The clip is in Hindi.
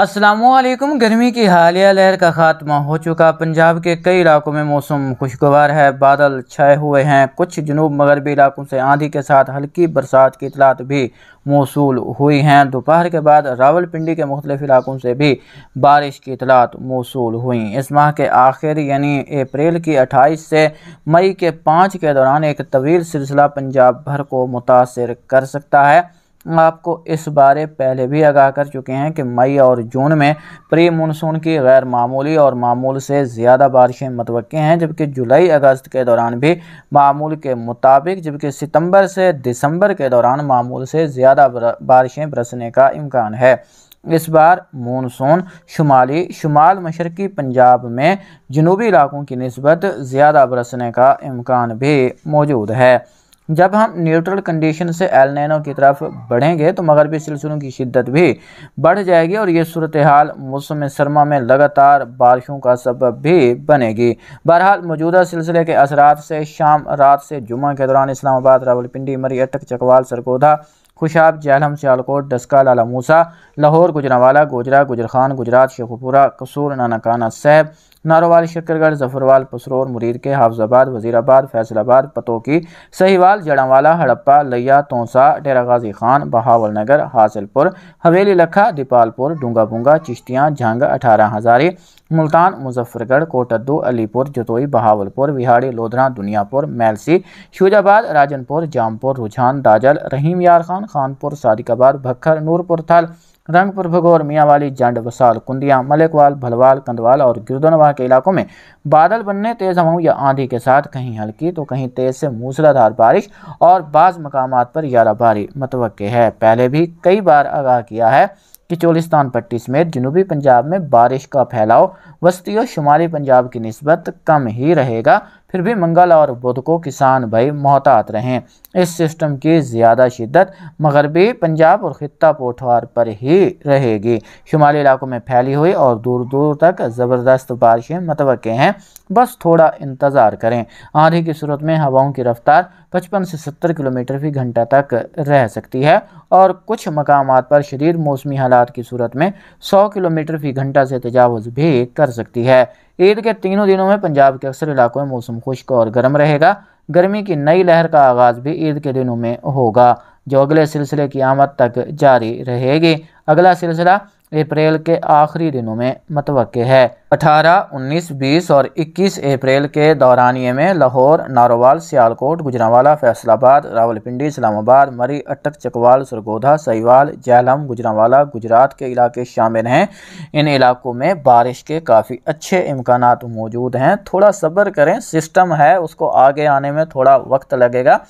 असलम गर्मी की हालिया लहर का खात्मा हो चुका पंजाब के कई इलाकों में मौसम खुशगवार है बादल छाए हुए हैं कुछ जनूब मगरबी इलाकों से आंधी के साथ हल्की बरसात की इतलात भी मौसू हुई हैं दोपहर के बाद रावलपिंडी के मुख्तलिफ इलाकों से भी बारिश की इतलात मौसू हुई इस माह के आखिर यानी अप्रैल की अट्ठाईस से मई के पाँच के दौरान एक तवील सिलसिला पंजाब भर को मुतासर कर सकता है आपको इस बारे पहले भी आगाह कर चुके हैं कि मई और जून में प्री मानसून की गैर मामूली और मामूल से ज़्यादा बारिशें मतवक़ हैं जबकि जुलाई अगस्त के दौरान भी मामूल के मुताबिक जबकि सितंबर से दिसंबर के दौरान मामूल से ज़्यादा बारिशें बरसने का इम्कान है इस बार मानसून शुमाली शुमाल मशरकी पंजाब में जनूबी इलाकों की नस्बत ज़्यादा बरसने का इम्कान भी मौजूद है जब हम न्यूट्रल कंडीशन से एल नैनो की तरफ बढ़ेंगे तो मगरबी सिलसिलों की शिद्दत भी बढ़ जाएगी और ये सूरत हाल मौसम सरमा में लगातार बारिशों का सबब भी बनेगी बहरहाल मौजूदा सिलसिले के असरात से शाम रात से जुमा के दौरान इस्लामाबाद रावलपिंडी मरियटक चकवाल सरगोधा खुशाब जहलम सियालकोट डस्का लाला मूसा लाहौर गुजरावाला गोजरा गुजरखान गुजरात शेखपुरा कसूर नानकाना साहब नारोवाल शक्करगढ़ जफरवाल पसरोर मुरीर के हाफजाबाद वजीराबाद फैसलाबाद पतोकी सहीवाल जड़ावाला हड़प्पा लैया तोसा डेरा गाजी खान बहावल नगर हासिलपुर हवेली लखा दीपालपुर बुंगा चिश्तियाँ झंग अठारह हज़ारी मुल्तान मुजफ्फरगढ़ कोटद्दू अलीपुर जतोई बहावलपुर विहाड़ी लोधरा दुनियापुर मैलसी शुजाबाद राजनपुर जामपुर रुझान दाजल रहीम यार खान खानपुर सादिकाबाद भक्खर नूरपुर थल रंगपुर भगौर मियांवाली जंड वसाल कुंदिया मलेकवाल भलवाल कंदवाल और गिरदोनवा के इलाकों में बादल बनने तेज़ हवाओं या आंधी के साथ कहीं हल्की तो कहीं तेज़ से मूसलाधार बारिश और बाज़ मकाम पर यारा भारी है पहले भी कई बार आगाह किया है कि चोलिस्तान पट्टी समेत जनूबी पंजाब में बारिश का फैलाव वस्ती और शुमाली पंजाब की नस्बत कम ही रहेगा फिर भी मंगल और बुध को किसान भाई मोहतात रहें इस सिस्टम की ज़्यादा शिद्दत मगरबी पंजाब और खत्ता पोठवार पर ही रहेगी शुमाली इलाकों में फैली हुई और दूर दूर तक ज़बरदस्त बारिशें मतवक हैं बस थोड़ा इंतज़ार करें आंधी की सूरत में हवाओं की रफ्तार 55 से 70 किलोमीटर फी घंटा तक रह सकती है और कुछ मकाम पर शरीर मौसमी हालात की सूरत में 100 किलोमीटर फी घंटा से तजावज़ भी कर सकती है ईद के तीनों दिनों में पंजाब के अक्सर इलाकों में मौसम खुश्क और गर्म रहेगा गर्मी की नई लहर का आगाज़ भी ईद के दिनों में होगा जो अगले सिलसिले की आमद तक जारी रहेगी अगला सिलसिला अप्रैल के आखिरी दिनों में मतव है 18, 19, 20 और 21 अप्रैल के दौरानिए में लाहौर नारोवाल सियालकोट गुजरावाला फैसलाबाद रावलपिंडी इस्लामाबाद मरी अटक चकवाल सरगोधा सहीवाल जैलम गुजरावाला गुजरात के इलाके शामिल हैं इन इलाकों में बारिश के काफ़ी अच्छे इम्कान मौजूद हैं थोड़ा सब्र करें सिस्टम है उसको आगे आने में थोड़ा वक्त लगेगा